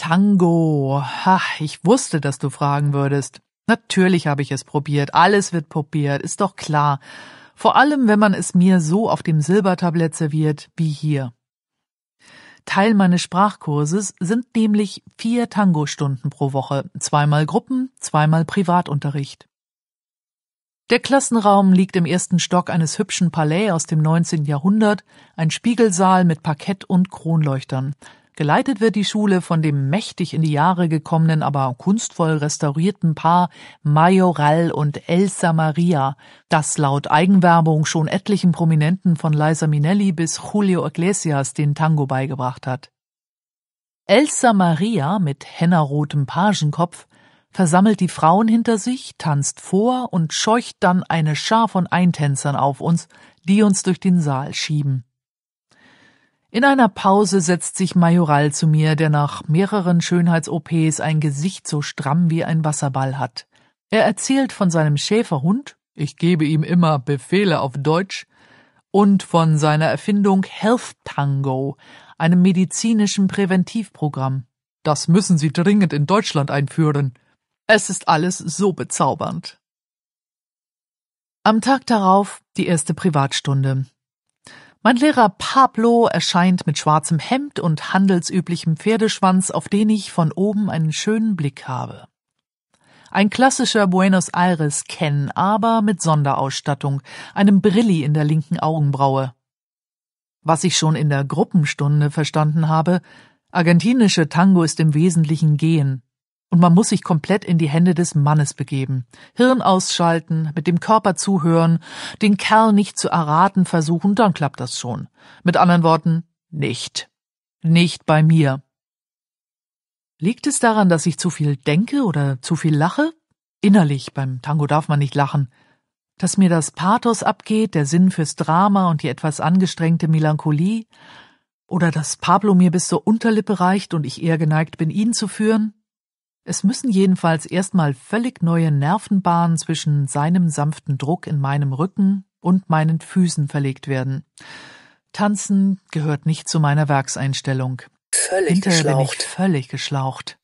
Tango. Ha, ich wusste, dass du fragen würdest. Natürlich habe ich es probiert. Alles wird probiert, ist doch klar. Vor allem, wenn man es mir so auf dem Silbertablett serviert wie hier. Teil meines Sprachkurses sind nämlich vier Tango-Stunden pro Woche, zweimal Gruppen, zweimal Privatunterricht. Der Klassenraum liegt im ersten Stock eines hübschen Palais aus dem 19. Jahrhundert, ein Spiegelsaal mit Parkett und Kronleuchtern. Geleitet wird die Schule von dem mächtig in die Jahre gekommenen, aber kunstvoll restaurierten Paar Majoral und Elsa Maria, das laut Eigenwerbung schon etlichen Prominenten von Liza Minelli bis Julio Iglesias den Tango beigebracht hat. Elsa Maria mit hennerrotem Pagenkopf versammelt die Frauen hinter sich, tanzt vor und scheucht dann eine Schar von Eintänzern auf uns, die uns durch den Saal schieben. In einer Pause setzt sich Majoral zu mir, der nach mehreren Schönheits-OPs ein Gesicht so stramm wie ein Wasserball hat. Er erzählt von seinem Schäferhund, ich gebe ihm immer Befehle auf Deutsch, und von seiner Erfindung Health Tango, einem medizinischen Präventivprogramm. Das müssen Sie dringend in Deutschland einführen. Es ist alles so bezaubernd. Am Tag darauf die erste Privatstunde. Mein Lehrer Pablo erscheint mit schwarzem Hemd und handelsüblichem Pferdeschwanz, auf den ich von oben einen schönen Blick habe. Ein klassischer Buenos Aires Ken, aber mit Sonderausstattung, einem Brilli in der linken Augenbraue. Was ich schon in der Gruppenstunde verstanden habe, argentinische Tango ist im Wesentlichen Gehen und man muss sich komplett in die Hände des Mannes begeben. Hirn ausschalten, mit dem Körper zuhören, den Kerl nicht zu erraten versuchen, dann klappt das schon. Mit anderen Worten, nicht. Nicht bei mir. Liegt es daran, dass ich zu viel denke oder zu viel lache? Innerlich, beim Tango darf man nicht lachen. Dass mir das Pathos abgeht, der Sinn fürs Drama und die etwas angestrengte Melancholie? Oder dass Pablo mir bis zur Unterlippe reicht und ich eher geneigt bin, ihn zu führen? Es müssen jedenfalls erstmal völlig neue Nervenbahnen zwischen seinem sanften Druck in meinem Rücken und meinen Füßen verlegt werden. Tanzen gehört nicht zu meiner Werkseinstellung. Völlig Hinterher geschlaucht. Bin ich völlig geschlaucht.